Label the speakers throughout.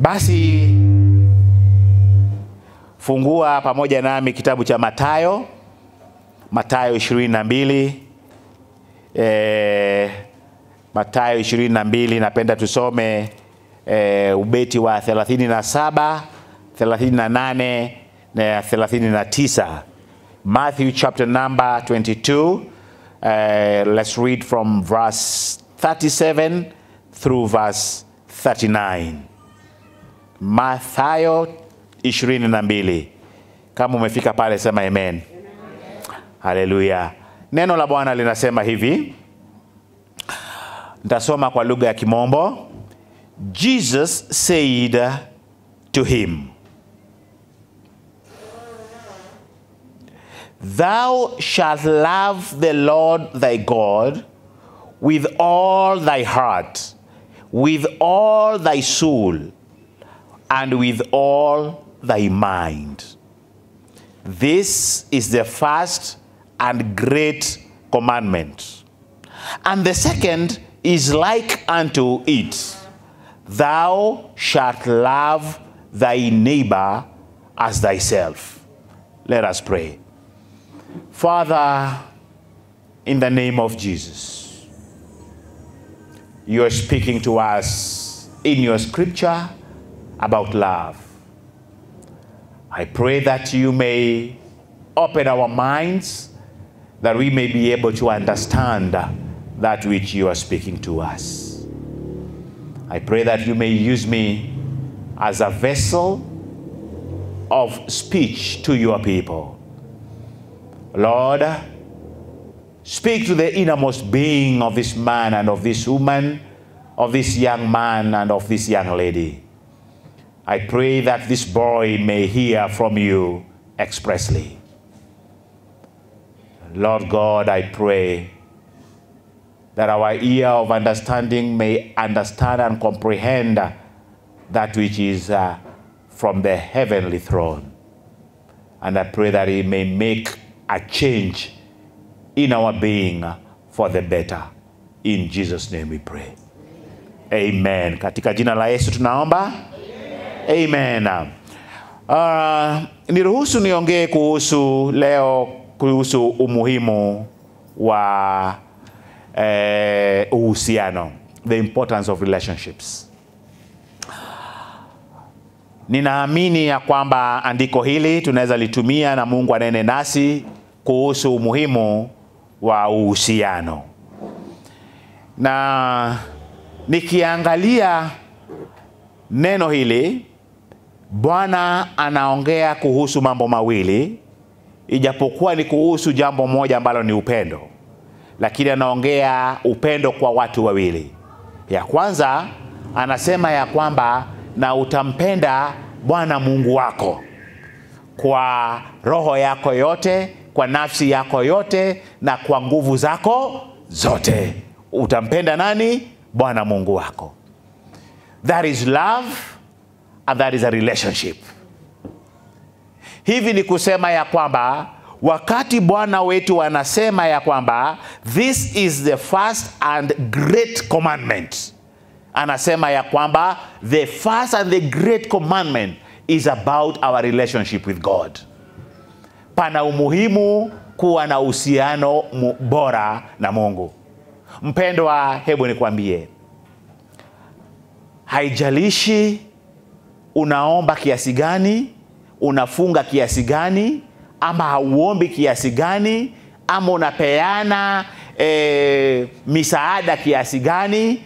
Speaker 1: Basi fungua pamoja nami kitabu cha Mathayo, Mathayo 22 Eh, Mathayo 22 napenda tusome e, ubeti wa 37, 38 na 39. Matthew chapter number 22. Eh, let's read from verse 37 through verse 39. Mathayo 22. Kama umefika pale sema amen, Haleluya. Neno la Bwana linasema hivi, nitasoma kwa lugha ya Kimombo. Jesus said to him, Thou shalt love the Lord thy God with all thy heart, with all thy soul, and with all thy mind. This is the first and great commandment. And the second is like unto it Thou shalt love thy neighbor as thyself. Let us pray. Father, in the name of Jesus, you are speaking to us in your scripture about love. I pray that you may open our minds that we may be able to understand that which you are speaking to us. I pray that you may use me as a vessel of speech to your people. Lord, speak to the innermost being of this man and of this woman, of this young man and of this young lady. I pray that this boy may hear from you expressly. Lord God, I pray that our ear of understanding may understand and comprehend that which is uh, from the heavenly throne. And I pray that it may make a change in our being for the better. In Jesus' name we pray. Amen. Katika jina la Yesu tunaomba. Amen. Uh, niruhusu niongee kuhusu leo kuhusu umuhimu wa eh, uhusiano, the importance of relationships. Ninaamini ya kwamba andiko hili tunaweza litumia na Mungu anene nasi kuhusu umuhimu wa uhusiano, na nikiangalia neno hili Bwana anaongea kuhusu mambo mawili, ijapokuwa ni kuhusu jambo moja ambalo ni upendo, lakini anaongea upendo kwa watu wawili. Ya kwanza anasema ya kwamba na utampenda Bwana Mungu wako kwa roho yako yote, kwa nafsi yako yote na kwa nguvu zako zote. Utampenda nani? Bwana Mungu wako. That is love and that is a relationship. Hivi ni kusema ya kwamba wakati Bwana wetu wanasema ya kwamba this is the first and great commandment, anasema ya kwamba the first and the great commandment is about our relationship with God. Pana umuhimu kuwa na uhusiano bora na Mungu. Mpendwa, hebu nikwambie, haijalishi unaomba kiasi gani, unafunga kiasi gani, ama hauombi kiasi gani, ama unapeana e, misaada kiasi gani,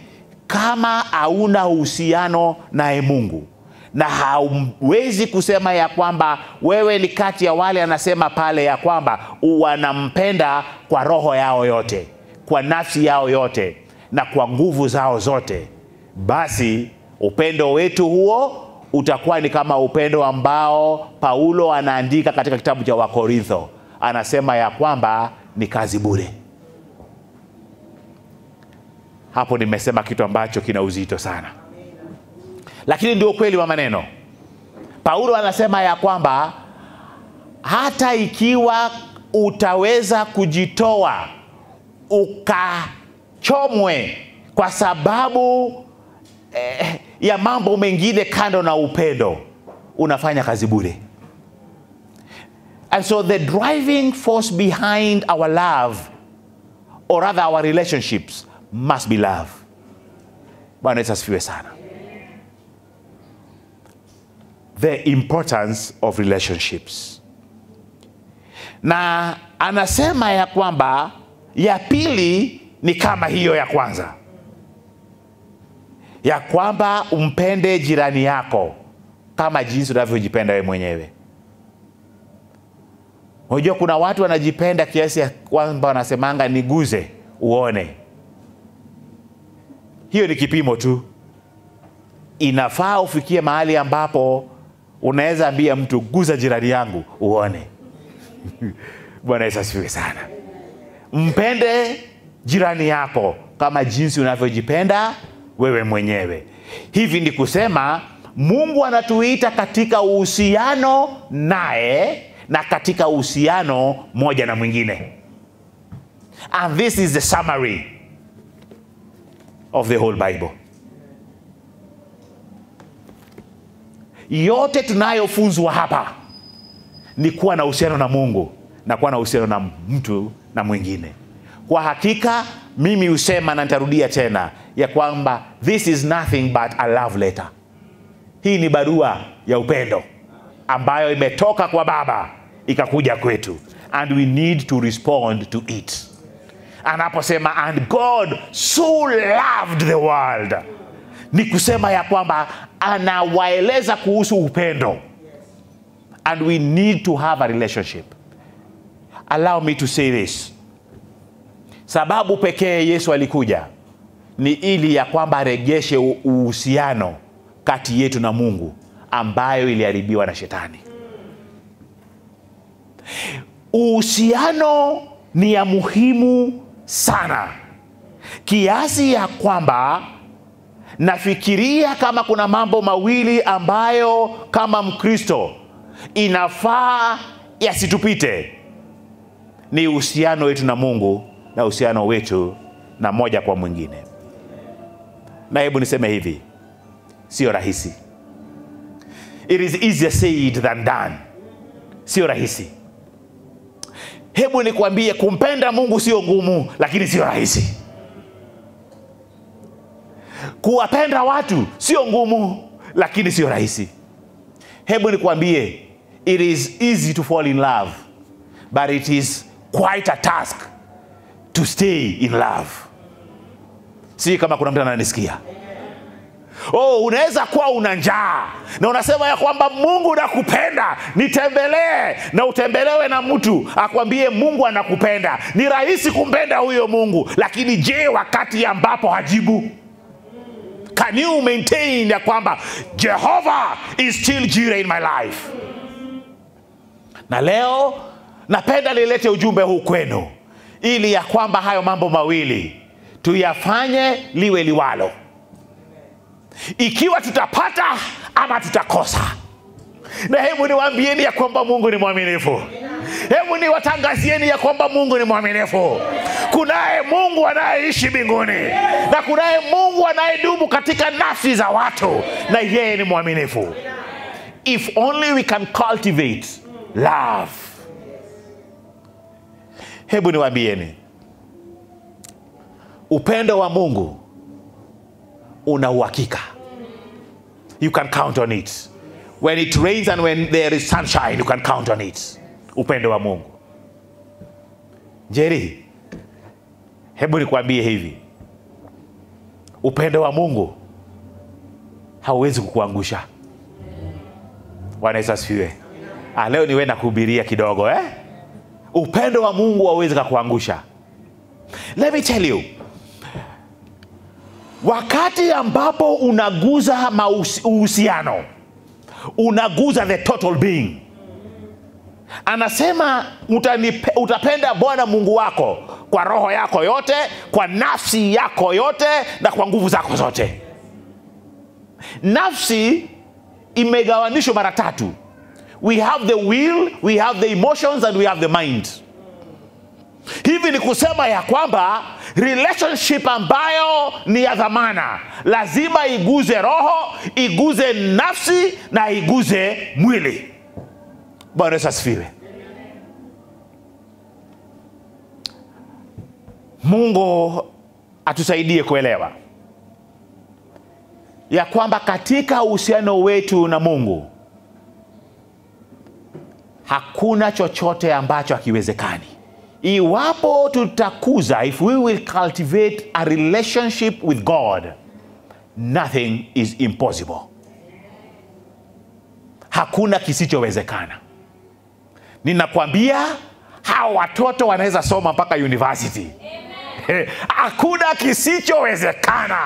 Speaker 1: kama hauna uhusiano naye Mungu na hauwezi kusema ya kwamba wewe ni kati ya wale anasema pale ya kwamba wanampenda kwa roho yao yote, kwa nafsi yao yote na kwa nguvu zao zote. Basi upendo wetu huo utakuwa ni kama upendo ambao Paulo anaandika katika kitabu cha Wakorintho, anasema ya kwamba ni kazi bure. Hapo nimesema kitu ambacho kina uzito sana, lakini ndio ukweli wa maneno. Paulo anasema ya kwamba hata ikiwa utaweza kujitoa ukachomwe kwa sababu eh, ya mambo mengine kando na upendo unafanya kazi bure and so the driving force behind our love or rather our relationships must be love bwana yesu asifiwe sana the importance of relationships na anasema ya kwamba ya pili ni kama hiyo ya kwanza ya kwamba umpende jirani yako kama jinsi unavyojipenda wewe mwenyewe. Unajua kuna watu wanajipenda kiasi ya kwamba wanasemanga niguze uone. Hiyo ni kipimo tu. Inafaa ufikie mahali ambapo unaweza ambia mtu guza jirani yangu uone. Bwana Yesu asifiwe sana. Mpende jirani yako kama jinsi unavyojipenda wewe mwenyewe. Hivi ni kusema Mungu anatuita katika uhusiano naye na katika uhusiano moja na mwingine. And this is the summary of the whole Bible. Yote tunayofunzwa hapa ni kuwa na uhusiano na Mungu na kuwa na uhusiano na mtu na mwingine. Kwa hakika mimi husema na nitarudia tena ya kwamba this is nothing but a love letter. Hii ni barua ya upendo ambayo imetoka kwa Baba ikakuja kwetu, and we need to respond to it. Anaposema and God so loved the world, ni kusema ya kwamba anawaeleza kuhusu upendo, and we need to have a relationship. Allow me to say this Sababu pekee Yesu alikuja ni ili ya kwamba arejeshe uhusiano kati yetu na Mungu ambayo iliharibiwa na Shetani. Uhusiano ni ya muhimu sana kiasi ya kwamba nafikiria kama kuna mambo mawili ambayo kama Mkristo inafaa yasitupite, ni uhusiano wetu na Mungu na uhusiano wetu na moja kwa mwingine. Na hebu niseme hivi, sio rahisi. It is easier said than done. Sio rahisi. Hebu nikwambie, kumpenda Mungu sio ngumu, lakini sio rahisi. Kuwapenda watu sio ngumu, lakini sio rahisi. Hebu nikwambie, it is easy to fall in love, but it is quite a task to stay in love. Si kama kuna mtu ananisikia Oh, unaweza kuwa una njaa na unasema ya kwamba Mungu nakupenda, nitembelee, na utembelewe na mtu akwambie Mungu anakupenda. Ni rahisi kumpenda huyo Mungu, lakini je, wakati ambapo hajibu can you maintain ya kwamba Jehova is still Jireh in my life? Na leo napenda nilete ujumbe huu kwenu ili ya kwamba hayo mambo mawili tuyafanye liwe liwalo, ikiwa tutapata ama tutakosa. Na hebu niwaambieni ya kwamba Mungu ni mwaminifu. Hebu niwatangazieni ya kwamba Mungu ni mwaminifu. Kunaye Mungu anayeishi mbinguni na kunaye Mungu anayedumu katika nafsi za watu, na yeye ni mwaminifu. If only we can cultivate love Hebu niwaambieni, upendo wa Mungu una uhakika. You can count on it. When it rains and when there is sunshine, you can count on it. Upendo wa Mungu. Jeri, hebu nikuambie hivi, upendo wa Mungu hauwezi kukuangusha. wanaweza siwe Ah, leo niwe nakuhubiria kidogo eh? upendo wa Mungu waweze kakuangusha Let me tell you, wakati ambapo unaguza uhusiano, unaguza the total being. Anasema utanipe, utapenda Bwana Mungu wako kwa roho yako yote, kwa nafsi yako yote, na kwa nguvu zako zote. Nafsi imegawanishwa mara tatu we have the will, we have the emotions and we have the mind. Hivi ni kusema ya kwamba relationship ambayo ni ya dhamana lazima iguze roho, iguze nafsi na iguze mwili. Bwana Yesu asifiwe. Mungu atusaidie kuelewa ya kwamba katika uhusiano wetu na Mungu hakuna chochote ambacho hakiwezekani iwapo tutakuza if we will cultivate a relationship with god nothing is impossible hakuna kisichowezekana ninakwambia hawa watoto wanaweza soma mpaka university hakuna kisichowezekana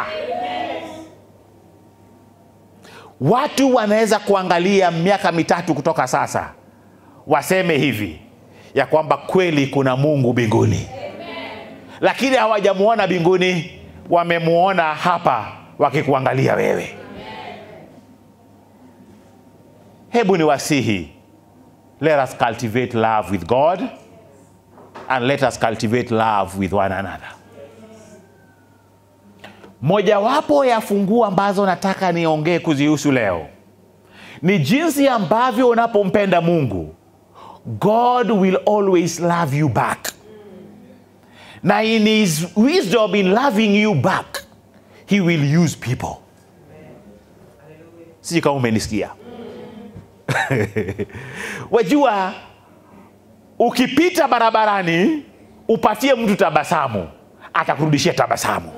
Speaker 1: watu wanaweza kuangalia miaka mitatu kutoka sasa waseme hivi ya kwamba kweli kuna Mungu mbinguni, lakini hawajamuona mbinguni, wamemuona hapa wakikuangalia wewe. Hebu ni wasihi, let us cultivate love with God and let us cultivate love with one another. Mojawapo ya funguo ambazo nataka niongee kuzihusu leo ni jinsi ambavyo unapompenda Mungu God will always love you back. Now, in His wisdom in loving you back, He will use people. Sijui kama umenisikia. Wajua, ukipita barabarani upatie mtu tabasamu, atakurudishia tabasamu.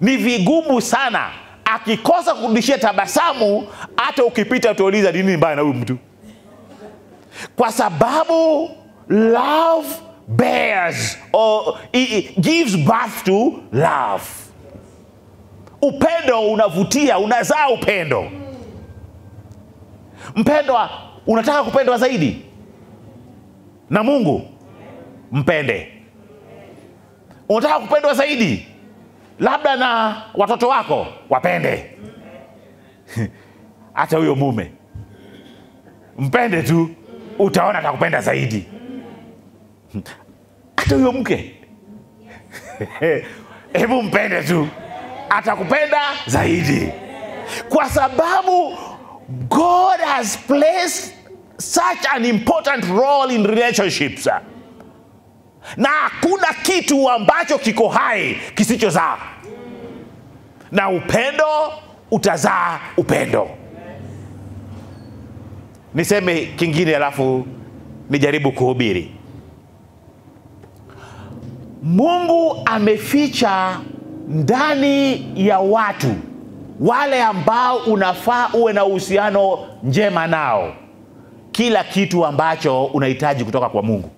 Speaker 1: Ni vigumu sana akikosa kurudishia tabasamu, hata ukipita utauliza nini mbaya na huyu mtu kwa sababu love bears or it gives birth to love. Upendo unavutia, unazaa upendo. Mpendwa, unataka kupendwa zaidi na Mungu, mpende. Unataka kupendwa zaidi labda na watoto wako, wapende. Hata huyo mume mpende tu utaona atakupenda zaidi. Hata huyo mke hebu mpende tu, atakupenda zaidi kwa sababu God has placed such an important role in relationships, na hakuna kitu ambacho kiko hai kisichozaa, na upendo utazaa upendo niseme kingine alafu nijaribu kuhubiri. Mungu ameficha ndani ya watu wale ambao unafaa uwe na uhusiano njema nao kila kitu ambacho unahitaji kutoka kwa Mungu.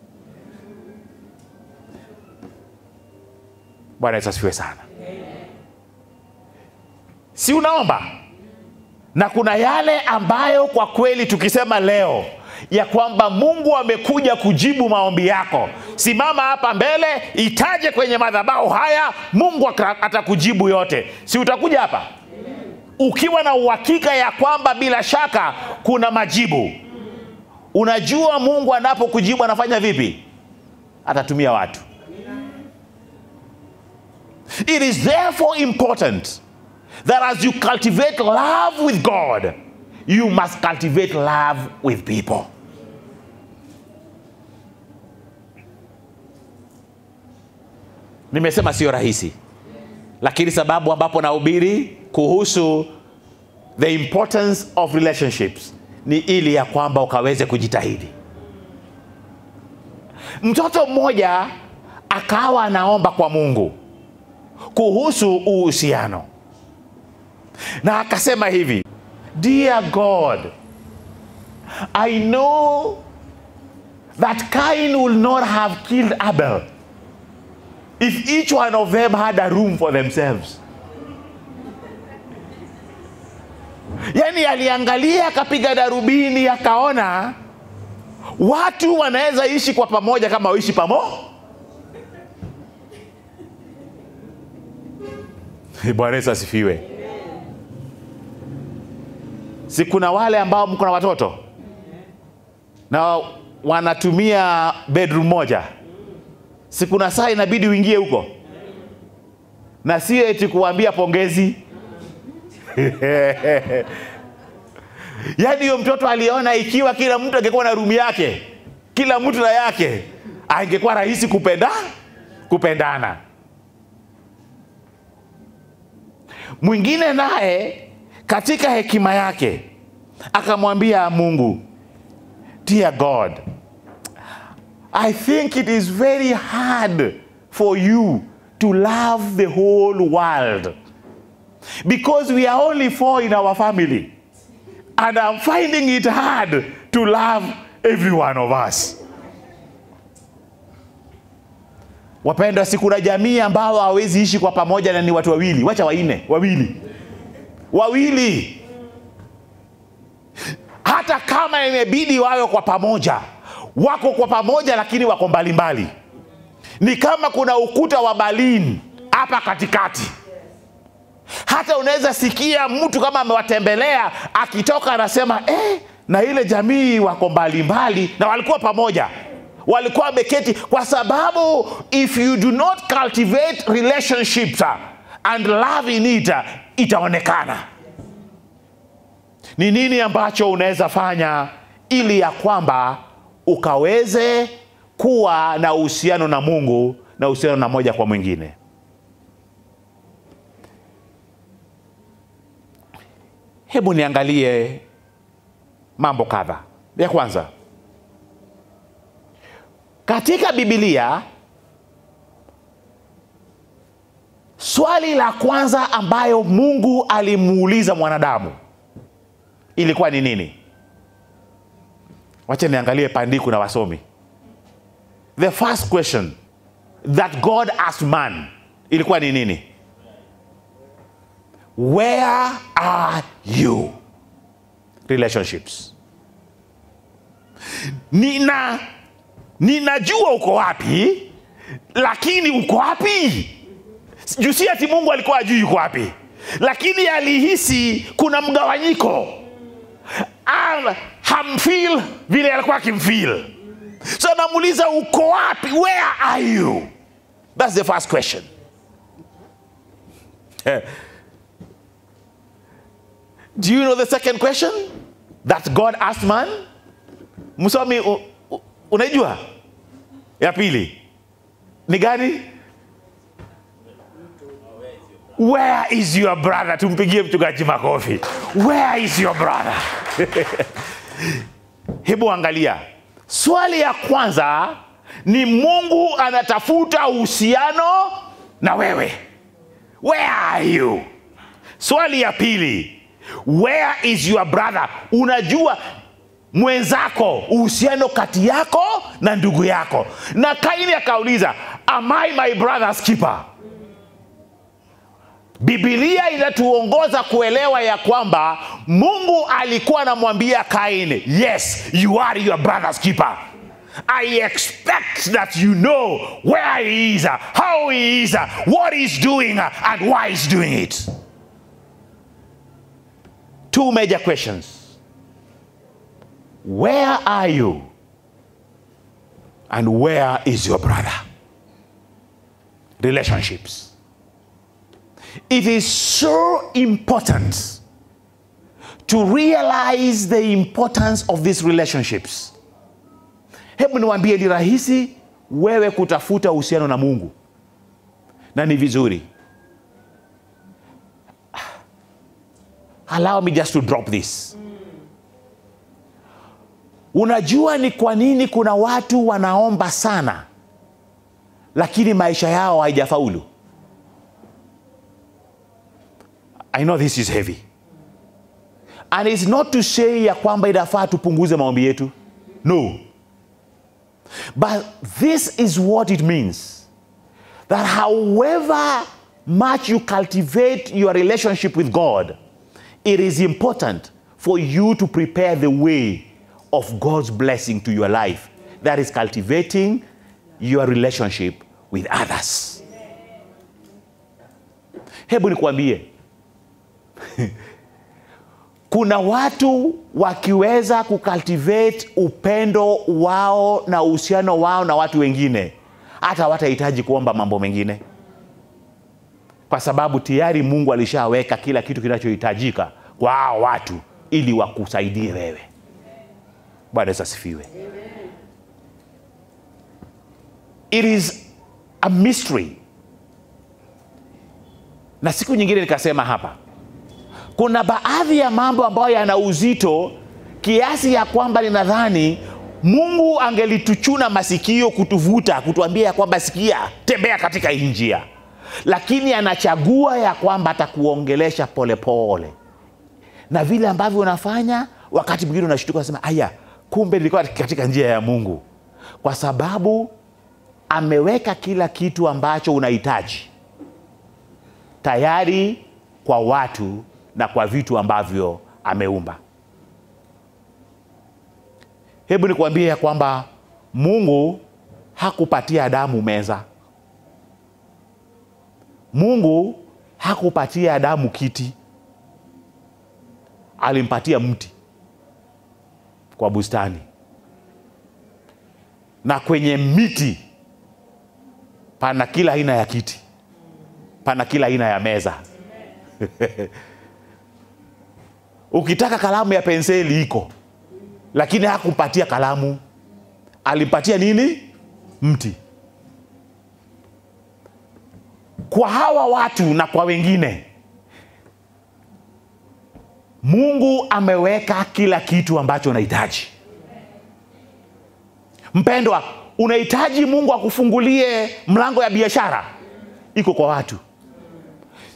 Speaker 1: Bwana Yesu asifiwe sana. Si unaomba na kuna yale ambayo kwa kweli tukisema leo ya kwamba Mungu amekuja kujibu maombi yako, simama hapa mbele, itaje kwenye madhabahu haya, Mungu atakujibu yote. Si utakuja hapa ukiwa na uhakika ya kwamba bila shaka kuna majibu. Unajua Mungu anapokujibu anafanya vipi? Atatumia watu. It is therefore important that as you cultivate love with God, you must cultivate love with people. Nimesema sio rahisi, lakini sababu ambapo nahubiri kuhusu the importance of relationships ni ili ya kwamba ukaweze kujitahidi. Mtoto mmoja akawa anaomba kwa Mungu kuhusu uhusiano na akasema hivi, Dear God, I know that Cain will not have killed Abel if each one of them had a room for themselves. yani aliangalia akapiga darubini akaona watu wanaweza ishi kwa pamoja kama waishi pamoja. Bwana Yesu asifiwe si kuna wale ambao mko na watoto na wanatumia bedroom moja, si kuna saa inabidi uingie huko, na si eti kuambia pongezi yaani huyo mtoto aliona ikiwa kila mtu angekuwa na rumi yake, kila mtu na yake, angekuwa rahisi kupenda kupendana. Mwingine naye katika hekima yake akamwambia Mungu, dear God, I think it is very hard for you to love the whole world because we are only four in our family and I'm finding it hard to love every one of us. Wapendwa, sikuna jamii ambao hawawezi ishi kwa pamoja na ni watu wawili, wacha waine, wawili wawili, hata kama imebidi wawe kwa pamoja, wako kwa pamoja, lakini wako mbalimbali. Ni kama kuna ukuta wa Berlin hapa katikati. Hata unaweza sikia mtu kama amewatembelea akitoka anasema eh, na ile jamii wako mbalimbali na walikuwa pamoja walikuwa wameketi, kwa sababu if you do not cultivate relationships and love in it itaonekana. Ni nini ambacho unaweza fanya ili ya kwamba ukaweze kuwa na uhusiano na Mungu na uhusiano na moja kwa mwingine? Hebu niangalie mambo kadha. Ya kwanza, katika Biblia swali la kwanza ambayo mungu alimuuliza mwanadamu ilikuwa ni nini wacha niangalie pandiku na wasomi the first question that god asked man ilikuwa ni nini where are you relationships nina ninajua uko wapi lakini uko wapi jusi ati Mungu alikuwa ajui yuko wapi, lakini alihisi kuna mgawanyiko hamfil vile alikuwa akimfeel. So namuuliza uko wapi? Where are you? That's the first question. Do you know the second question that God asked man? Msomi, unaijua ya pili ni gani? where is your brother? Tumpigie mchungaji makofi, where is your brother? Hebu angalia swali ya kwanza ni Mungu anatafuta uhusiano na wewe, where are you? Swali ya pili, where is your brother? Unajua mwenzako, uhusiano kati yako na ndugu yako. Na Kaini akauliza, am I my brother's keeper? Biblia inatuongoza kuelewa ya kwamba Mungu alikuwa anamwambia Kaini, yes you are your brother's keeper. I expect that you know where he is, how he is, what he's doing, and why he's doing it. Two major questions. Where are you? And where is your brother? Relationships. It is so important to realize the importance of these relationships. Hebu niwaambie, ni rahisi wewe kutafuta uhusiano na Mungu na ni vizuri. Allow me just to drop this. Unajua ni kwa nini kuna watu wanaomba sana lakini maisha yao haijafaulu? I know this is heavy. And it's not to say ya kwamba inafaa tupunguze maombi yetu. No. But this is what it means. That however much you cultivate your relationship with God, it is important for you to prepare the way of God's blessing to your life. That is cultivating your relationship with others. Hebu nikwambie kuna watu wakiweza kucultivate upendo wao na uhusiano wao na watu wengine, hata watahitaji kuomba mambo mengine, kwa sababu tayari Mungu alishaweka kila kitu kinachohitajika kwa hao watu ili wakusaidie wewe. Bwana Yesu It is a mystery. Na siku nyingine nikasema hapa kuna baadhi ya mambo ambayo yana uzito kiasi ya kwamba ninadhani Mungu angelituchuna masikio kutuvuta, kutuambia ya kwamba sikia, tembea katika hii njia, lakini anachagua ya kwamba atakuongelesha polepole na vile ambavyo unafanya. Wakati mwingine unashtuka unasema, aya, kumbe nilikuwa katika njia ya Mungu, kwa sababu ameweka kila kitu ambacho unahitaji tayari kwa watu na kwa vitu ambavyo ameumba. Hebu nikwambie ya kwamba Mungu hakupatia damu meza. Mungu hakupatia damu kiti, alimpatia mti kwa bustani, na kwenye miti pana kila aina ya kiti, pana kila aina ya meza Ukitaka kalamu ya penseli iko, lakini hakumpatia kalamu, alimpatia nini? Mti. Kwa hawa watu na kwa wengine, Mungu ameweka kila kitu ambacho unahitaji. Mpendwa, unahitaji Mungu akufungulie mlango ya biashara, iko kwa watu.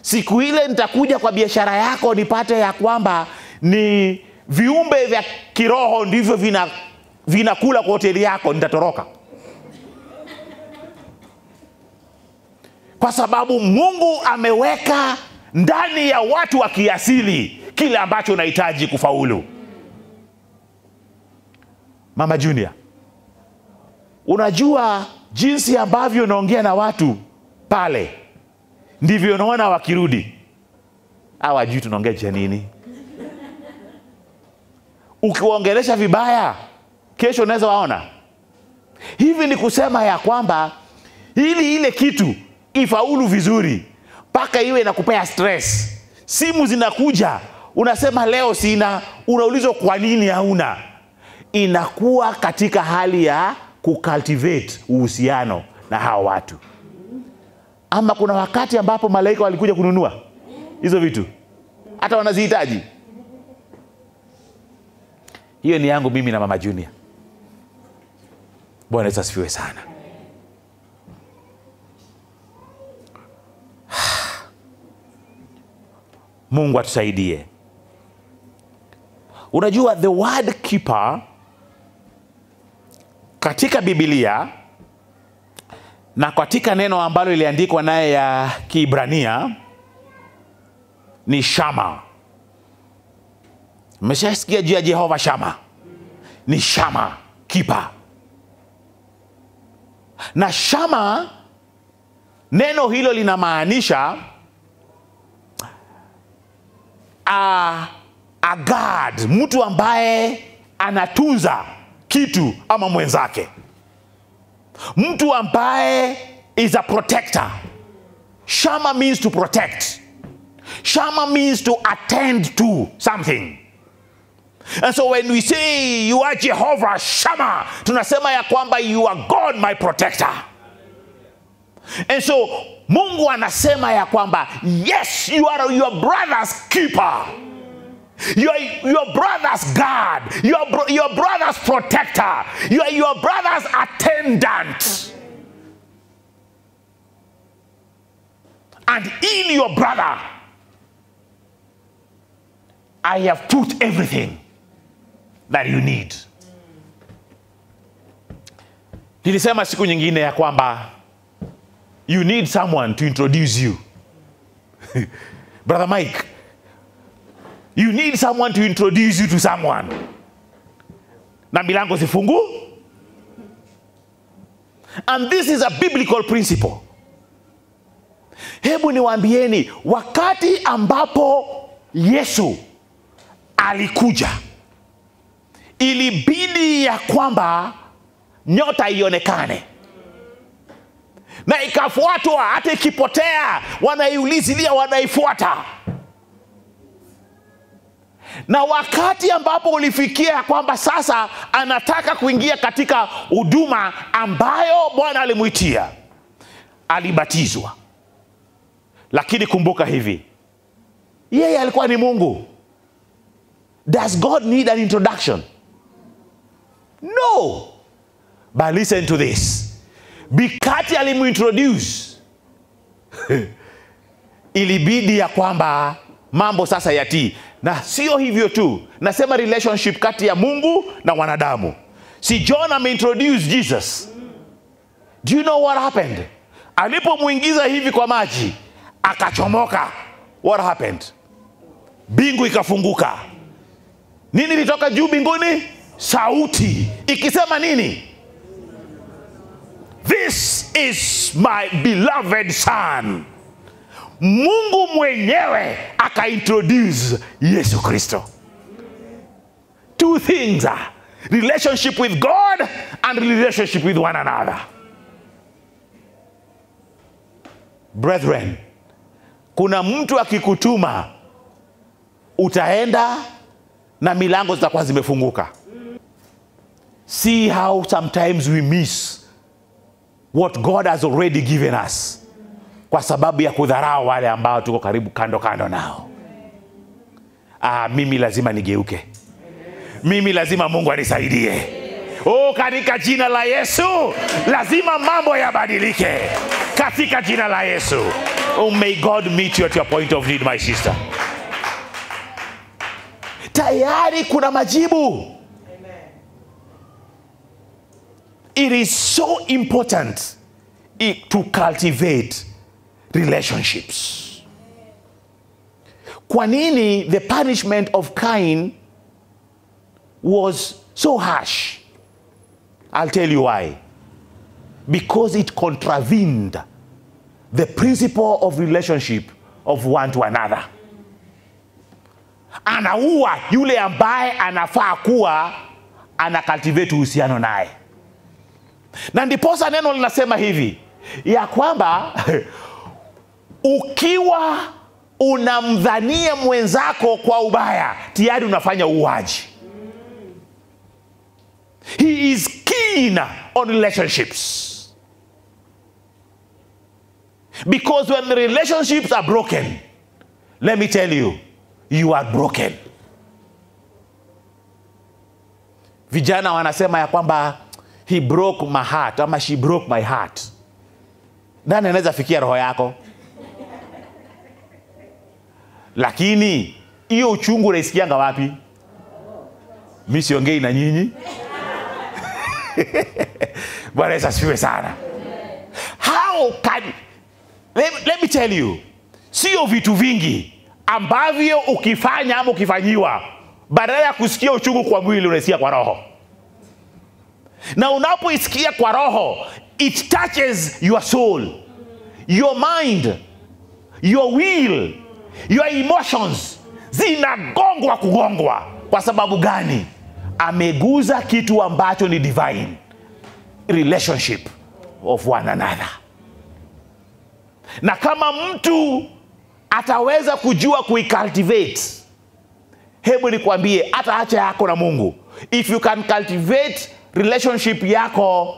Speaker 1: Siku ile nitakuja kwa biashara yako nipate ya kwamba ni viumbe vya kiroho ndivyo vina vinakula kwa hoteli yako, nitatoroka kwa sababu Mungu ameweka ndani ya watu wa kiasili kile ambacho unahitaji kufaulu. Mama Junior, unajua jinsi ambavyo unaongea na watu pale, ndivyo unaona wakirudi, hawajui tunaongea cha nini ukiwaongelesha vibaya kesho unaweza waona hivi ni kusema ya kwamba ili ile kitu ifaulu vizuri mpaka iwe inakupea stress simu zinakuja unasema leo sina unaulizwa kwa nini hauna inakuwa katika hali ya kucultivate uhusiano na hawa watu ama kuna wakati ambapo malaika walikuja kununua hizo vitu hata wanazihitaji hiyo ni yangu mimi na mama junior bwana yesu asifiwe sana mungu atusaidie unajua the word keeper katika bibilia na katika neno ambalo iliandikwa naye ya kiibrania ni shama mmeshasikia juu ya Jehova Shama, ni Shama kipa, na Shama neno hilo linamaanisha a, a mtu ambaye anatunza kitu ama mwenzake, mtu ambaye is a protector. Shama means to protect. Shama means to attend to something. And so when we say you are Jehovah Shammah, tunasema ya kwamba you are God my protector. And so Mungu anasema ya kwamba yes, you are your brother's keeper. You are your brother's guard. You are your brother's protector. You are your brother's attendant. And in your brother, I have put everything. that you need. Nilisema siku nyingine ya kwamba you need someone to introduce you. Brother Mike, you need someone to introduce you to someone. Na milango zifungu And this is a biblical principle. Hebu niwaambieni, wakati ambapo Yesu alikuja ilibidi ya kwamba nyota ionekane na ikafuatwa, hata ikipotea wanaiulizilia, wanaifuata. Na wakati ambapo ulifikia kwamba sasa anataka kuingia katika huduma ambayo Bwana alimwitia, alibatizwa. Lakini kumbuka hivi, yeye alikuwa ni Mungu. Does God need an introduction? No. But listen to this. Bikati alimuintroduce. Ilibidi ya kwamba mambo sasa yatii. Na sio hivyo tu. Nasema relationship kati ya Mungu na wanadamu. Si John ameintroduce Jesus. Do you know what happened? muingiza hivi kwa maji, akachomoka. What happened? Bingu ikafunguka. Nini litoka juu binguni? sauti ikisema nini? This is my beloved son. Mungu mwenyewe akaintroduce Yesu Kristo. Two things are relationship with God and relationship with one another. Brethren, kuna mtu akikutuma utaenda na milango zitakuwa zimefunguka. See how sometimes we miss what God has already given us kwa sababu ya kudharau wale ambao tuko karibu kando kando nao. Ah, mimi lazima nigeuke, mimi lazima Mungu anisaidie. Oh, katika jina la Yesu lazima mambo yabadilike katika jina la Yesu. Oh, may God meet you at your point of need, my sister. Tayari kuna majibu It is so important to cultivate relationships. Kwa nini the punishment of Cain was so harsh? I'll tell you why. Because it contravened the principle of relationship of one to another. Anaua yule ambaye anafaa kuwa cultivate uhusiano naye na ndiposa neno linasema hivi ya kwamba ukiwa unamdhania mwenzako kwa ubaya tayari unafanya uuaji he is keen on relationships because when relationships are broken let me tell you you are broken vijana wanasema ya kwamba he broke my heart ama she broke my heart nani anaweza fikia roho yako lakini hiyo uchungu unaisikianga wapi mi siongei na nyinyi bwana yesu asifiwe sana how can let, let me tell you sio vitu vingi ambavyo ukifanya ama ukifanyiwa badala ya kusikia uchungu kwa mwili unaisikia kwa roho na unapoisikia kwa roho it touches your soul your mind your will your emotions zinagongwa kugongwa kwa sababu gani ameguza kitu ambacho ni divine relationship of one another na kama mtu ataweza kujua kuicultivate hebu nikwambie hata hacha yako na mungu if you can cultivate relationship yako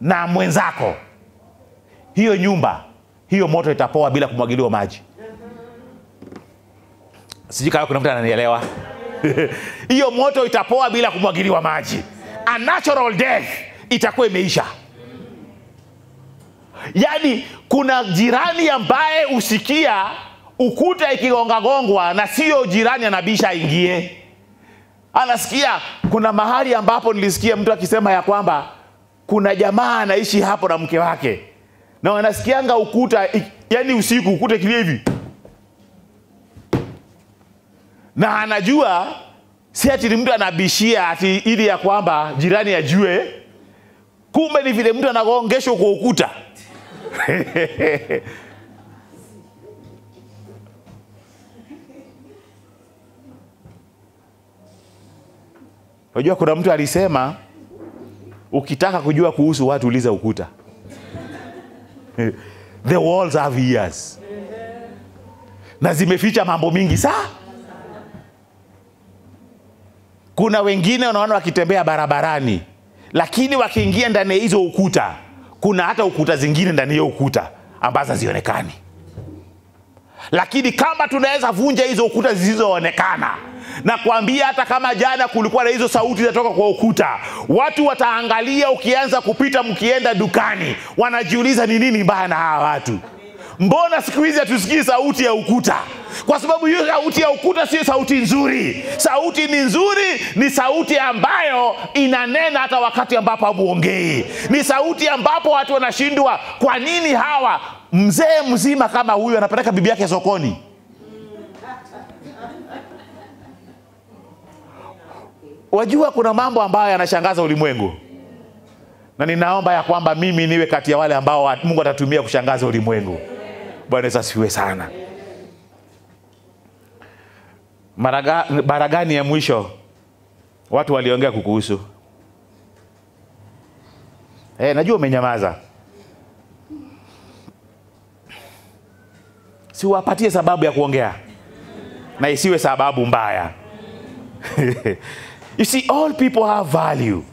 Speaker 1: na mwenzako, hiyo nyumba hiyo moto itapoa bila kumwagiliwa maji. Sijui kama kuna mtu ananielewa. hiyo moto itapoa bila kumwagiliwa maji. A natural death itakuwa imeisha. Yaani kuna jirani ambaye usikia ukuta ikigongagongwa na siyo jirani anabisha aingie anasikia kuna mahali ambapo nilisikia mtu akisema ya kwamba kuna jamaa anaishi hapo na mke wake na wanasikianga ukuta yani usiku ukuta kilia hivi na anajua si ati ni mtu anabishia ati ili ya kwamba jirani ajue kumbe ni vile mtu anagongeshwa kwa ukuta Unajua kuna mtu alisema ukitaka kujua kuhusu watu uliza ukuta. The walls have ears. Na zimeficha mambo mingi saa. Kuna wengine wanaona wakitembea barabarani, lakini wakiingia ndani ya hizo ukuta, kuna hata ukuta zingine ndani ya ukuta ambazo hazionekani. Lakini kama tunaweza vunja hizo ukuta zisizoonekana na kuambia, hata kama jana kulikuwa na hizo sauti zatoka kwa ukuta, watu wataangalia ukianza kupita, mkienda dukani, wanajiuliza ni nini mbaya na hawa watu mbona siku hizi hatusikii sauti ya ukuta? Kwa sababu hiyo sauti ya ukuta sio sauti nzuri. Sauti ni nzuri, ni sauti ambayo inanena hata wakati ambapo hamuongei. Ni sauti ambapo watu wanashindwa, kwa nini hawa mzee mzima kama huyu anapeleka bibi yake sokoni? Wajua kuna mambo ambayo yanashangaza ulimwengu, na ninaomba ya kwamba mimi niwe kati ya wale ambao Mungu atatumia kushangaza ulimwengu. Bwana Yesu asifiwe sana. Maraga, baragani ya mwisho watu waliongea kukuhusu. E, najua umenyamaza, siwapatie sababu ya kuongea na isiwe sababu mbaya You see, all people have value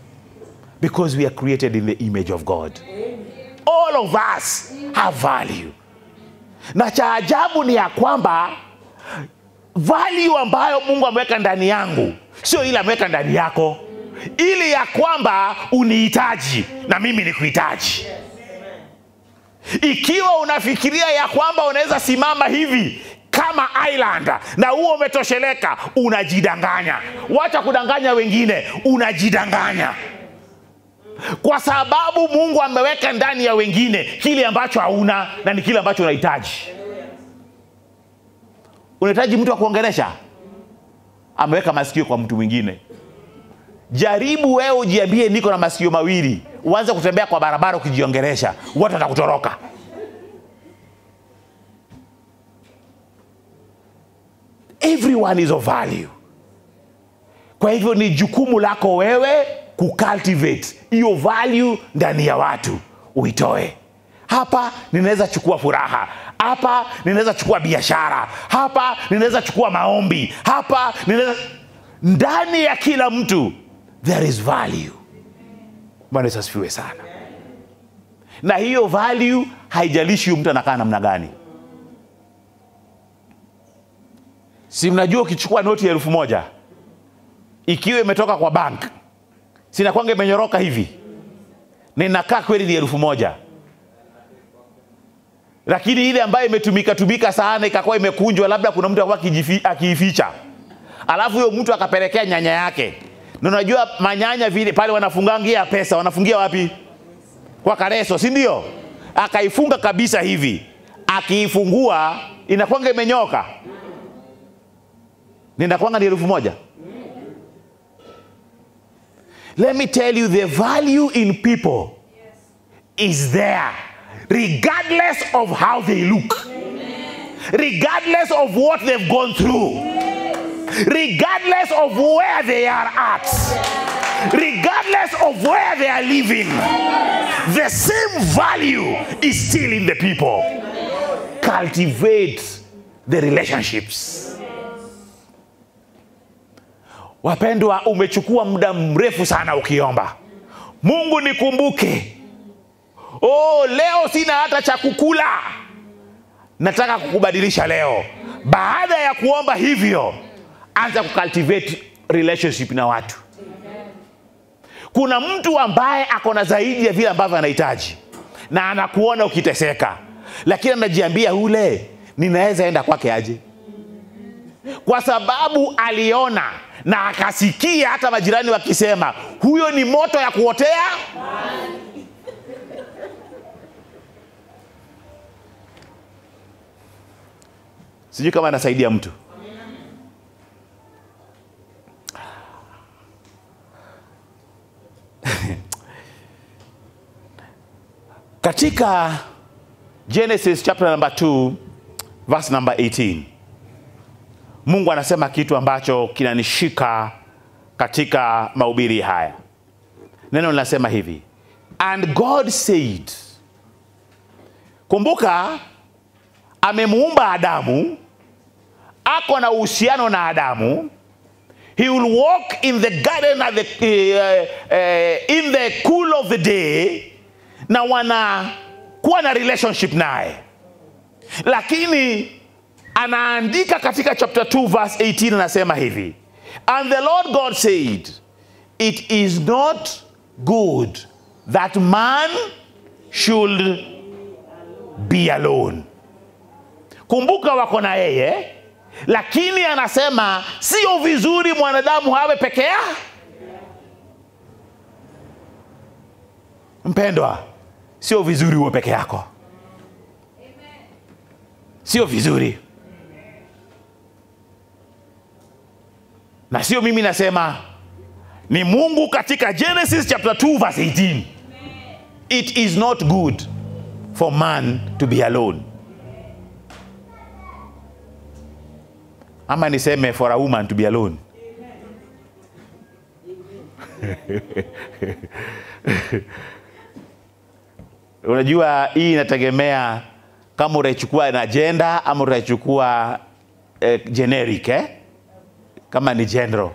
Speaker 1: because we are created in the image of God. All of us have value. Na cha ajabu ni ya kwamba value ambayo Mungu ameweka ndani yangu sio ile ameweka ndani yako, ili ya kwamba unihitaji na mimi nikuhitaji. Ikiwa unafikiria ya kwamba unaweza simama hivi kama island na huo umetosheleka, unajidanganya. Wacha kudanganya wengine, unajidanganya kwa sababu Mungu ameweka ndani ya wengine kile ambacho hauna na ni kile ambacho unahitaji. Unahitaji mtu wa kuongelesha, ameweka masikio kwa mtu mwingine. Jaribu wewe ujiambie, niko na masikio mawili, uanze kutembea kwa barabara ukijiongelesha, watu watakutoroka. everyone is of value. Kwa hivyo ni jukumu lako wewe kucultivate hiyo value ndani ya watu uitoe. Hapa ninaweza chukua furaha, hapa ninaweza chukua biashara, hapa ninaweza chukua maombi, hapa ninaweza ndani ya kila mtu there is value. Bwana asifiwe sana. Na hiyo value haijalishi mtu anakaa namna gani. si mnajua ukichukua noti ya elfu moja ikiwa imetoka kwa bank sinakwanga imenyoroka hivi ninakaa kweli ni elfu moja lakini ile ambayo imetumika tumika sana ikakuwa imekunjwa labda kuna mtu akiificha alafu huyo mtu akapelekea nyanya yake na manyanya vile pale wanafungangia pesa wanafungia wapi kwa kareso si ndio akaifunga kabisa hivi akiifungua inakwanga imenyoka ninakwanga ni elfu moja let me tell you the value in people is there regardless of how they look regardless of what they've gone through regardless of where they are at regardless of where they are living the same value is still in the people cultivate the relationships Wapendwa, umechukua muda mrefu sana ukiomba Mungu nikumbuke. Oh, leo sina hata cha kukula, nataka kukubadilisha leo. Baada ya kuomba hivyo, anza kucultivate relationship na watu. Kuna mtu ambaye ako na zaidi ya vile ambavyo anahitaji na anakuona ukiteseka, lakini anajiambia ule ninaweza enda kwake aje, kwa sababu aliona na akasikia hata majirani wakisema huyo ni moto ya kuotea. Sijui kama anasaidia mtu. Katika Genesis chapter number 2 verse number 18 Mungu anasema kitu ambacho kinanishika katika mahubiri haya. Neno linasema hivi, and God said. Kumbuka amemuumba Adamu, ako na uhusiano na Adamu. He will walk in the garden at the, uh, uh, in the cool of the day, na wanakuwa na relationship naye, lakini anaandika katika chapter 2 verse 18 anasema hivi and the lord god said it is not good that man should be alone kumbuka wako na yeye lakini anasema sio vizuri mwanadamu awe pekea mpendwa sio vizuri huwe peke yako sio vizuri na sio mimi nasema, ni Mungu katika Genesis chapter 2 verse 18. It is not good for man to be alone. Ama niseme for a woman to be alone. Unajua, hii inategemea kama utaichukua na agenda ama utaichukua eh, generic eh? kama ni general,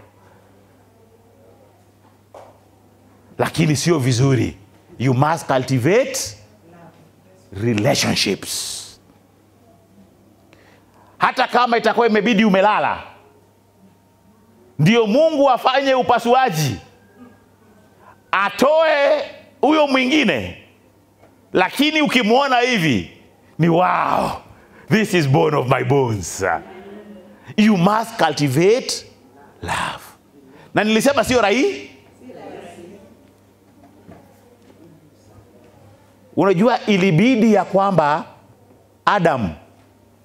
Speaker 1: lakini sio vizuri. You must cultivate relationships, hata kama itakuwa imebidi umelala. Ndio Mungu afanye upasuaji, atoe huyo mwingine, lakini ukimwona hivi ni wow, this is bone of my bones you must cultivate love. Na nilisema sio rahisi. Unajua, ilibidi ya kwamba Adam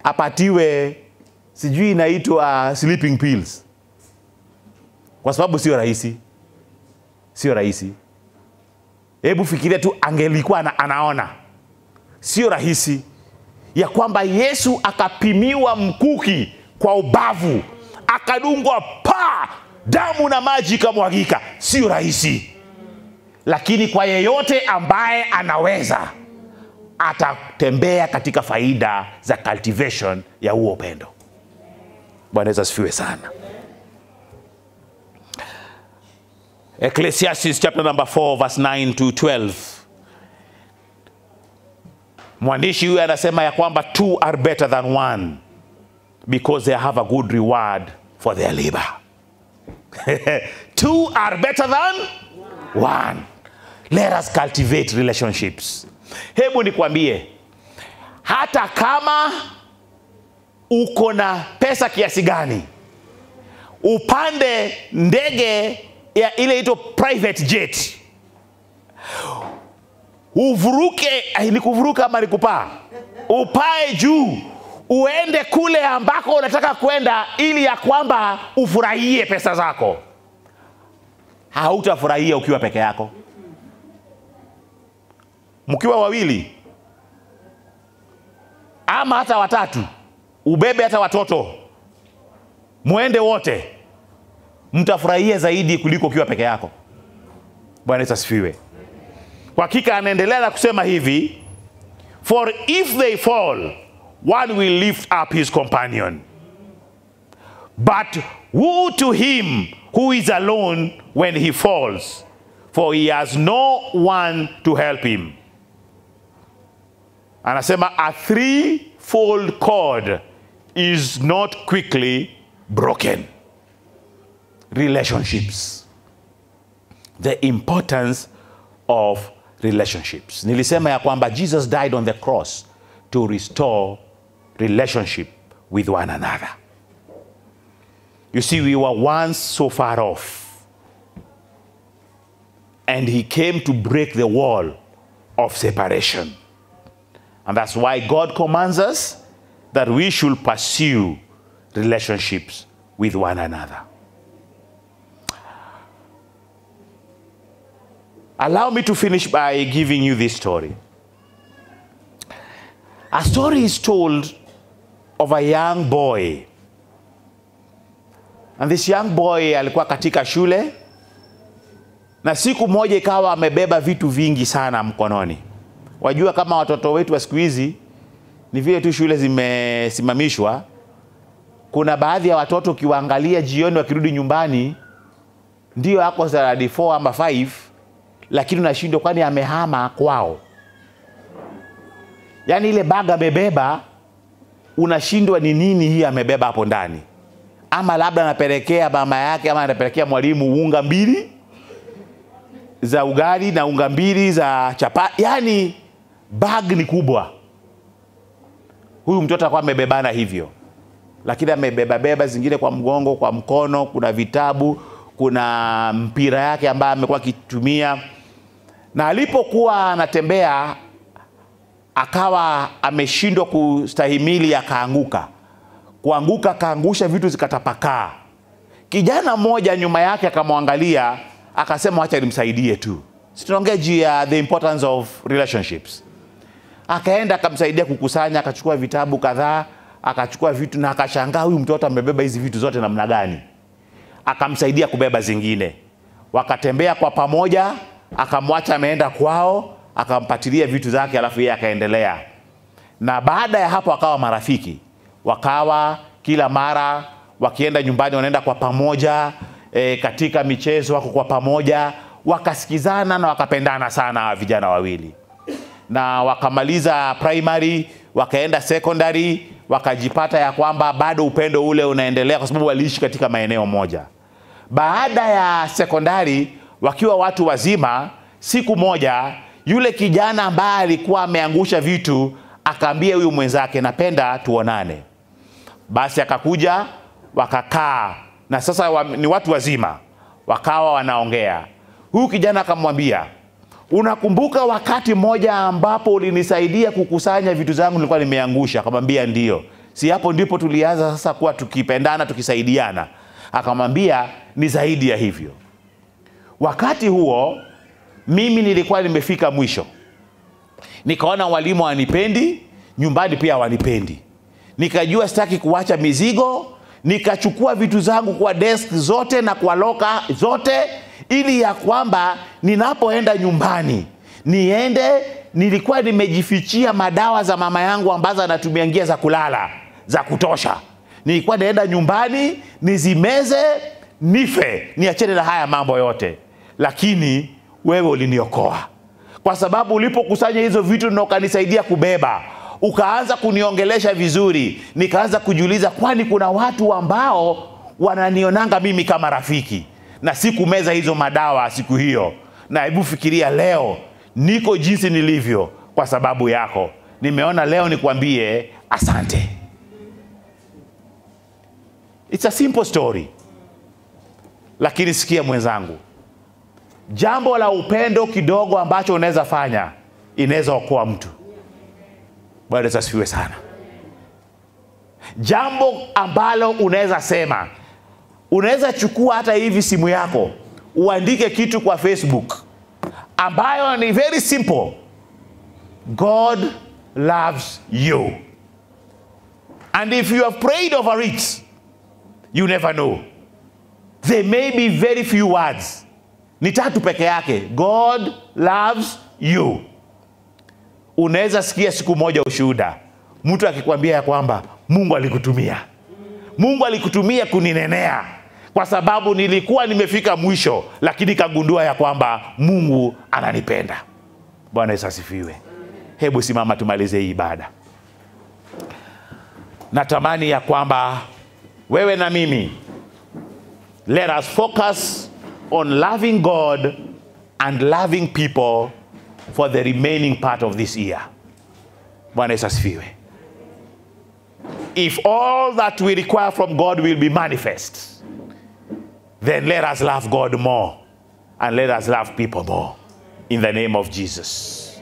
Speaker 1: apatiwe sijui inaitwa sleeping pills, kwa sababu sio rahisi, sio rahisi. Hebu fikiria tu, angelikuwa ana, anaona sio rahisi ya kwamba Yesu akapimiwa mkuki kwa ubavu, akadungwa pa damu na maji ikamwagika. Sio rahisi, lakini kwa yeyote ambaye anaweza atatembea katika faida za cultivation ya huo upendo. Bwana Yesu asifiwe sana. Ecclesiastes chapter number 4 verse 9 to 12. Mwandishi huyu anasema ya kwamba two are better than one because they have a good reward for their labor. Two are better than one. Let us cultivate relationships. Hebu nikwambie, hata kama uko na pesa kiasi gani, upande ndege ya ile ito private jet, uvuruke, eh, ni kuvuruka ama ni kupaa, upae juu uende kule ambako unataka kwenda ili ya kwamba ufurahie pesa zako. Hautafurahia ukiwa peke yako. Mkiwa wawili ama hata watatu, ubebe hata watoto, mwende wote, mtafurahia zaidi kuliko ukiwa peke yako. Bwana Yesu asifiwe. Kwa hakika anaendelea na kusema hivi, for if they fall one will lift up his companion. But woe to him who is alone when he falls, for he has no one to help him. Anasema a threefold cord is not quickly broken. Relationships. The importance of relationships. Nilisema ya kwamba Jesus died on the cross to restore relationship with one another. You see, we were once so far off. And he came to break the wall of separation. And that's why God commands us that we should pursue relationships with one another. Allow me to finish by giving you this story. A story is told of a young boy. And this young boy alikuwa katika shule na siku moja ikawa amebeba vitu vingi sana mkononi. Wajua kama watoto wetu wa siku hizi ni vile tu shule zimesimamishwa. Kuna baadhi ya watoto ukiwaangalia jioni wakirudi nyumbani ndio ako saradi 4 ama 5 lakini unashindwa kwani amehama kwao. Yaani ile baga amebeba unashindwa ni nini hii amebeba hapo ndani, ama labda anapelekea mama yake, ama anapelekea mwalimu unga mbili za ugali na unga mbili za chapati, yani bag ni kubwa. Huyu mtoto akawa amebebana hivyo, lakini amebebabeba zingine kwa mgongo, kwa mkono, kuna vitabu, kuna mpira yake ambaye amekuwa akitumia, na alipokuwa anatembea akawa ameshindwa kustahimili, akaanguka. Kuanguka akaangusha vitu zikatapakaa. Kijana mmoja nyuma yake akamwangalia, akasema wacha nimsaidie tu. Si tunaongea juu ya the importance of relationships. Akaenda akamsaidia kukusanya, akachukua vitabu kadhaa, akachukua vitu na akashangaa, huyu mtoto amebeba hizi vitu zote namna gani? Akamsaidia kubeba zingine, wakatembea kwa pamoja, akamwacha ameenda kwao akampatilia vitu zake, alafu yeye akaendelea. Na baada ya hapo akawa marafiki, wakawa kila mara wakienda nyumbani wanaenda kwa pamoja e, katika michezo wako kwa pamoja, wakasikizana na wakapendana sana vijana wawili, na wakamaliza primary wakaenda secondary, wakajipata ya kwamba bado upendo ule unaendelea, kwa sababu waliishi katika maeneo moja. Baada ya sekondari, wakiwa watu wazima, siku moja yule kijana ambaye alikuwa ameangusha vitu akaambia huyu mwenzake, napenda tuonane. Basi akakuja wakakaa, na sasa wa, ni watu wazima, wakawa wanaongea. Huyu kijana akamwambia, unakumbuka wakati mmoja ambapo ulinisaidia kukusanya vitu zangu nilikuwa nimeangusha? Akamwambia ndio. Si hapo ndipo tulianza sasa kuwa tukipendana, tukisaidiana? Akamwambia ni zaidi ya hivyo. Wakati huo mimi nilikuwa nimefika mwisho, nikaona walimu wanipendi, nyumbani pia wanipendi, nikajua sitaki kuwacha mizigo, nikachukua vitu zangu kwa desk zote na kwa loka zote, ili ya kwamba ninapoenda nyumbani niende nilikuwa nimejifichia madawa za mama yangu ambazo anatumia ngia za kulala za kutosha. Nilikuwa naenda nyumbani nizimeze, nife, niachene na haya mambo yote, lakini wewe uliniokoa, kwa sababu ulipokusanya hizo vitu na ukanisaidia kubeba, ukaanza kuniongelesha vizuri, nikaanza kujiuliza, kwani kuna watu ambao wananionanga mimi kama rafiki na sikumeza hizo madawa siku hiyo. Na hebu fikiria leo niko jinsi nilivyo kwa sababu yako. Nimeona leo nikwambie asante. It's a simple story, lakini sikia mwenzangu, jambo la upendo kidogo ambacho unaweza fanya inaweza okoa mtu. Bwana Yesu asifiwe sana. Jambo ambalo unaweza sema, unaweza chukua hata hivi simu yako uandike kitu kwa Facebook ambayo ni very simple, God loves you and if you have prayed over it, you never know. There may be very few words ni tatu peke yake, God loves you. Unaweza sikia siku moja ushuhuda, mtu akikwambia ya kwamba Mungu alikutumia, Mungu alikutumia kuninenea kwa sababu nilikuwa nimefika mwisho, lakini kagundua ya kwamba Mungu ananipenda. Bwana Yesu asifiwe. Hebu simama tumalize hii ibada. Natamani ya kwamba wewe na mimi let us focus on loving God and loving people for the remaining part of this year. Bwana Yesu If all that we require from God will be manifest, then let us love God more and let us love people more in the name of Jesus.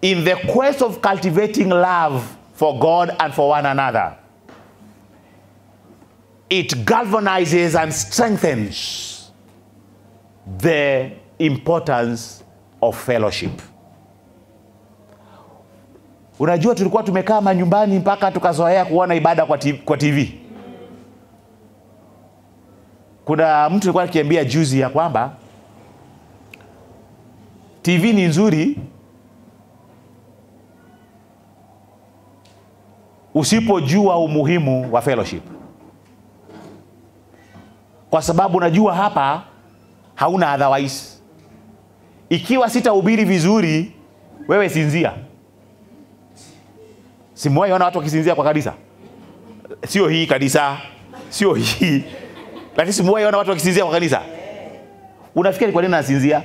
Speaker 1: In the quest of cultivating love for God and for one another, it galvanizes and strengthens the importance of fellowship. Unajua, tulikuwa tumekaa manyumbani mpaka tukazoea kuona ibada kwa TV, Kuna mtu alikuwa akiambia juzi ya kwamba TV ni nzuri usipojua umuhimu wa fellowship, kwa sababu unajua hapa hauna otherwise. Ikiwa sitahubiri vizuri, wewe sinzia. Simuwahi ona watu wakisinzia kwa kanisa, sio hii kanisa, sio hii lakini simuwahi ona watu wakisinzia kwa kanisa. Unafikiri kwa nini anasinzia?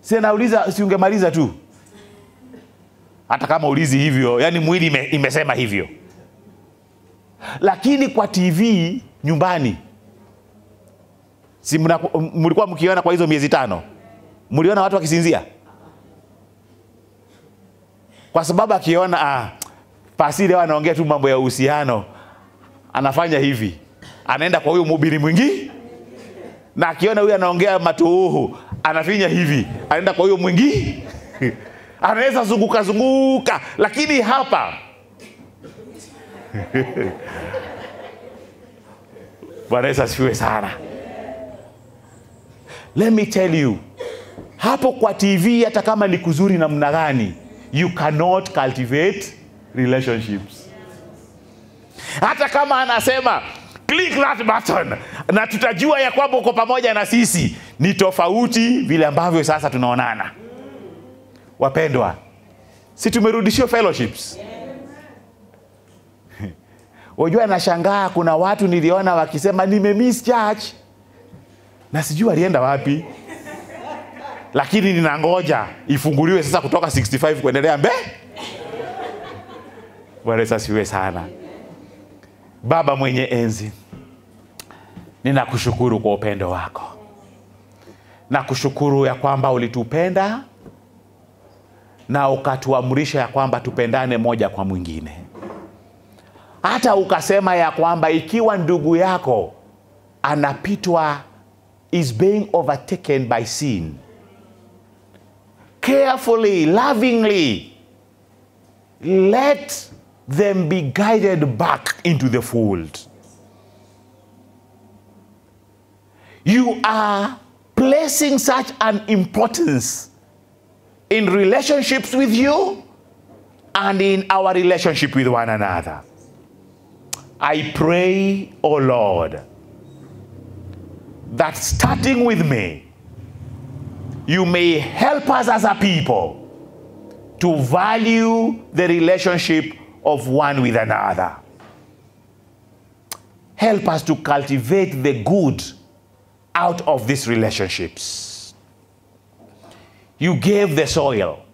Speaker 1: Si nauliza, si ungemaliza tu, hata kama ulizi hivyo, yani mwili ime, imesema hivyo, lakini kwa TV nyumbani Si mlikuwa mkiona kwa hizo miezi tano, mliona watu wakisinzia kwa sababu akiona ah, pasi leo anaongea tu mambo ya uhusiano, anafanya hivi, anaenda kwa huyo mhubiri mwingi, na akiona huyo anaongea matuhu, anafinya hivi, anaenda kwa huyo mwingi anaweza zunguka zunguka, lakini hapa Bwana Yesu asifiwe sana let me tell you hapo kwa tv hata kama ni kuzuri namna gani you cannot cultivate relationships hata kama anasema click that button na tutajua ya kwamba uko pamoja na sisi ni tofauti vile ambavyo sasa tunaonana wapendwa si tumerudishia fellowships wajua nashangaa kuna watu niliona wakisema nimemiss church na sijui alienda wapi lakini ninangoja ifunguliwe sasa kutoka 65 kuendelea mbe bwana sana baba mwenye enzi ninakushukuru kwa upendo wako nakushukuru ya kwamba ulitupenda na ukatuamrisha ya kwamba tupendane moja kwa mwingine hata ukasema ya kwamba ikiwa ndugu yako anapitwa is being overtaken by sin. Carefully, lovingly, let them be guided back into the fold. You are placing such an importance in relationships with you and in our relationship with one another. I pray, O oh Lord, that starting with me, you may help us as a people to value the relationship of one with another. Help us to cultivate the good out of these relationships. You gave the soil,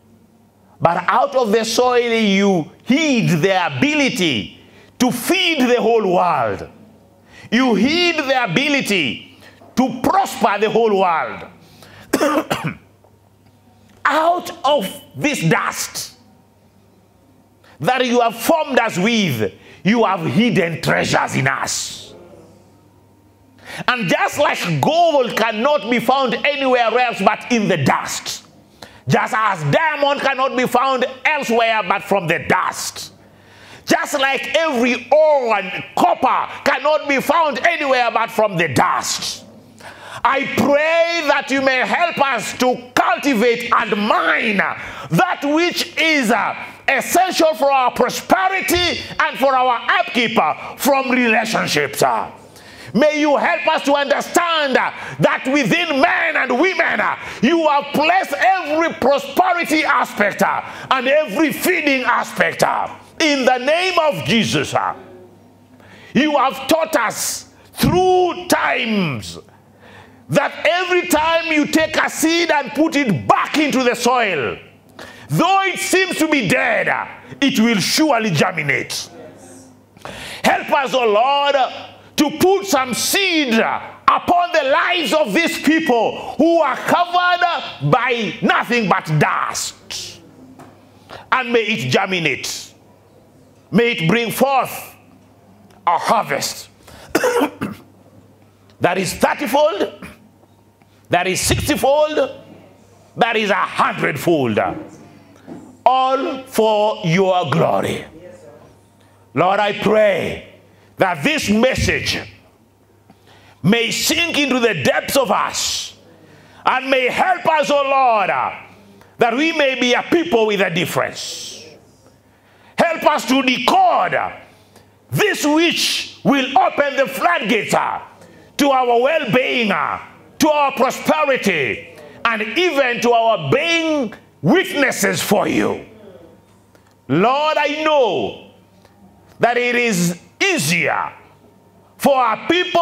Speaker 1: but out of the soil you heed the ability to feed the whole world. You heed the ability to prosper the whole world. Out of this dust that you have formed us with, you have hidden treasures in us. And just like gold cannot be found anywhere else but in the dust, just as diamond cannot be found elsewhere but from the dust. Just like every ore and copper cannot be found anywhere but from the dust. I pray that you may help us to cultivate and mine that which is uh, essential for our prosperity and for our upkeep uh, from relationships. Uh. May you help us to understand that within men and women, you have placed every prosperity aspect and every feeding aspect. In the name of Jesus, you have taught us through times that every time you take a seed and put it back into the soil, though it seems to be dead, it will surely germinate. Yes. Help us, O oh Lord, to put some seed upon the lives of these people who are covered by nothing but dust. And may it germinate. May it bring forth a harvest that is thirtyfold that is 60 fold, that is a hundred fold. All for your glory. Lord, I pray that this message may sink into the depths of us and may help us, O oh Lord, that we may be a people with a difference. Help us to decode this which will open the floodgates to our well being to our prosperity, and even to our being witnesses for you. Lord, I know that it is easier for our people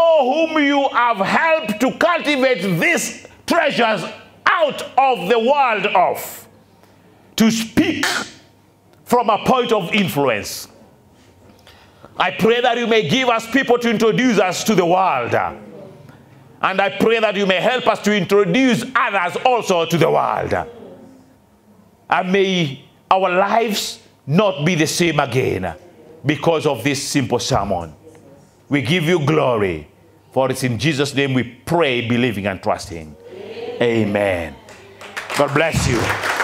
Speaker 1: whom you have helped to cultivate these treasures out of the world of to speak from a point of influence. I pray that you may give us people to introduce us to the world and I pray that you may help us to introduce others also to the world. And may our lives not be the same again because of this simple sermon. We give you glory, for it's in Jesus' name we pray, believing and trusting. Amen. God bless you.